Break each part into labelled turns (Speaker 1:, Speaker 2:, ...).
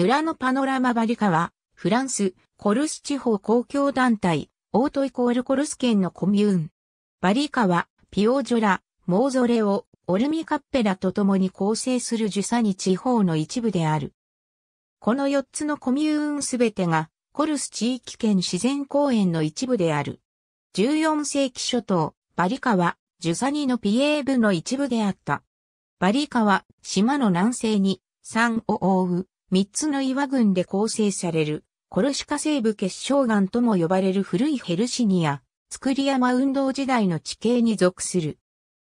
Speaker 1: 村のパノラマバリカは、フランス、コルス地方公共団体、オートイコールコルス県のコミューン。バリカは、ピオジョラ、モーゾレオ、オルミカッペラと共に構成するジュサニ地方の一部である。この4つのコミューンすべてが、コルス地域圏自然公園の一部である。14世紀初頭、バリカは、ジュサニのピエーブの一部であった。バリカは、島の南西に、山を覆う、三つの岩群で構成される、コルシカ西部結晶岩とも呼ばれる古いヘルシニア、作り山運動時代の地形に属する。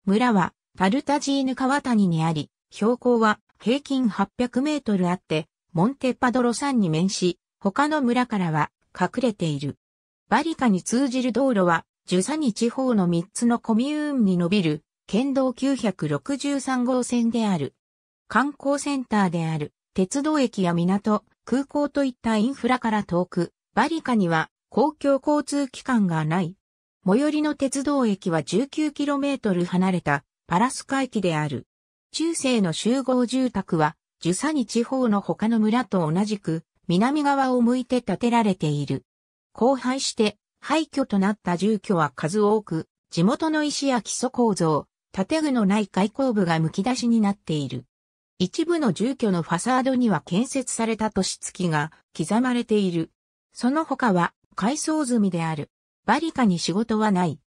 Speaker 1: 村は、パルタジーヌ川谷にあり、標高は平均800メートルあって、モンテパドロ山に面し、他の村からは隠れている。バリカに通じる道路は、ジュサニ地方の3つのコミューンに伸びる、県道963号線である。観光センターである。鉄道駅や港、空港といったインフラから遠く、バリカには公共交通機関がない。最寄りの鉄道駅は 19km 離れたパラスカ駅である。中世の集合住宅は、ジュサニ地方の他の村と同じく、南側を向いて建てられている。荒廃して、廃墟となった住居は数多く、地元の石や基礎構造、建具のない開口部がむき出しになっている。一部の住居のファサードには建設された年月が刻まれている。その他は改装済みである。バリカに仕事はない。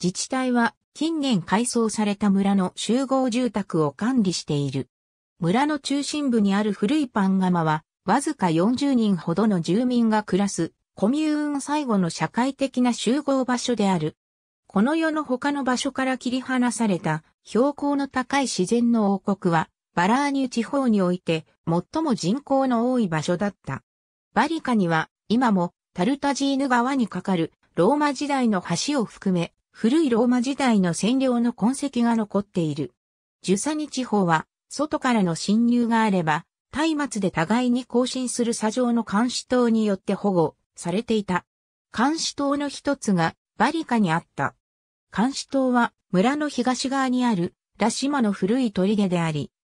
Speaker 1: 自治体は近年改装された村の集合住宅を管理している。村の中心部にある古いパン窯は、わずか40人ほどの住民が暮らす、コミューン最後の社会的な集合場所である。この世の他の場所から切り離された、標高の高い自然の王国は、バラーニュ地方において最も人口の多い場所だった。バリカには今もタルタジーヌ川に架かるローマ時代の橋を含め古いローマ時代の占領の痕跡が残っている。ジュサニ地方は外からの侵入があれば松明で互いに行進する砂上の監視塔によって保護されていた。監視塔の一つがバリカにあった。監視塔は村の東側にあるラシマの古い砦であり、